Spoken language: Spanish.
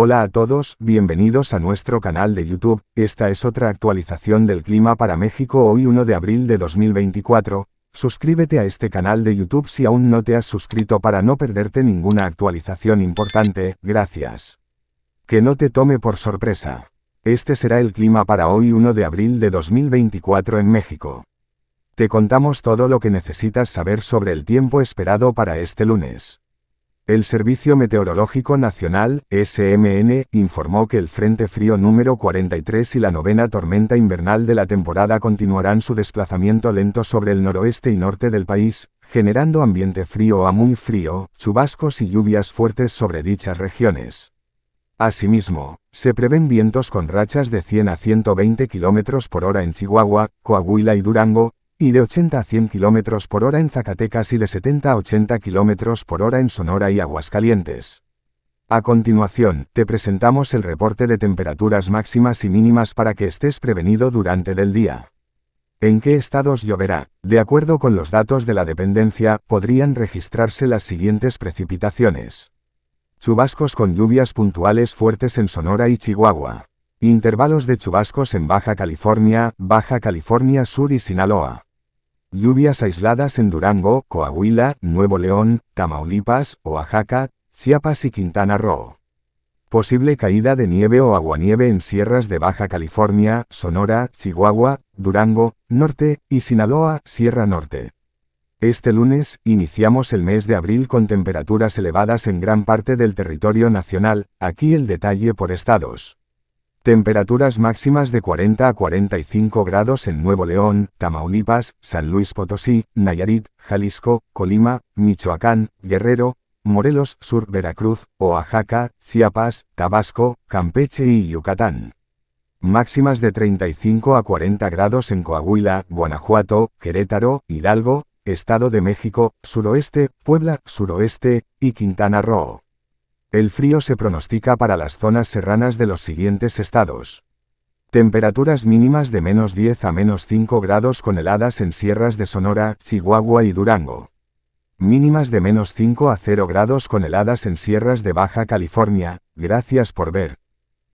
Hola a todos, bienvenidos a nuestro canal de YouTube, esta es otra actualización del clima para México hoy 1 de abril de 2024, suscríbete a este canal de YouTube si aún no te has suscrito para no perderte ninguna actualización importante, gracias. Que no te tome por sorpresa. Este será el clima para hoy 1 de abril de 2024 en México. Te contamos todo lo que necesitas saber sobre el tiempo esperado para este lunes. El Servicio Meteorológico Nacional, SMN, informó que el Frente Frío número 43 y la novena tormenta invernal de la temporada continuarán su desplazamiento lento sobre el noroeste y norte del país, generando ambiente frío a muy frío, chubascos y lluvias fuertes sobre dichas regiones. Asimismo, se prevén vientos con rachas de 100 a 120 km por hora en Chihuahua, Coahuila y Durango, y de 80 a 100 km por hora en Zacatecas y de 70 a 80 km por hora en Sonora y Aguascalientes. A continuación, te presentamos el reporte de temperaturas máximas y mínimas para que estés prevenido durante el día. ¿En qué estados lloverá? De acuerdo con los datos de la dependencia, podrían registrarse las siguientes precipitaciones. Chubascos con lluvias puntuales fuertes en Sonora y Chihuahua. Intervalos de chubascos en Baja California, Baja California Sur y Sinaloa. Lluvias aisladas en Durango, Coahuila, Nuevo León, Tamaulipas, Oaxaca, Chiapas y Quintana Roo. Posible caída de nieve o aguanieve en sierras de Baja California, Sonora, Chihuahua, Durango, Norte, y Sinaloa, Sierra Norte. Este lunes, iniciamos el mes de abril con temperaturas elevadas en gran parte del territorio nacional, aquí el detalle por estados. Temperaturas máximas de 40 a 45 grados en Nuevo León, Tamaulipas, San Luis Potosí, Nayarit, Jalisco, Colima, Michoacán, Guerrero, Morelos Sur Veracruz, Oaxaca, Chiapas, Tabasco, Campeche y Yucatán. Máximas de 35 a 40 grados en Coahuila, Guanajuato, Querétaro, Hidalgo, Estado de México, Suroeste, Puebla, Suroeste, y Quintana Roo. El frío se pronostica para las zonas serranas de los siguientes estados. Temperaturas mínimas de menos 10 a menos 5 grados con heladas en sierras de Sonora, Chihuahua y Durango. Mínimas de menos 5 a 0 grados con heladas en sierras de Baja California. Gracias por ver.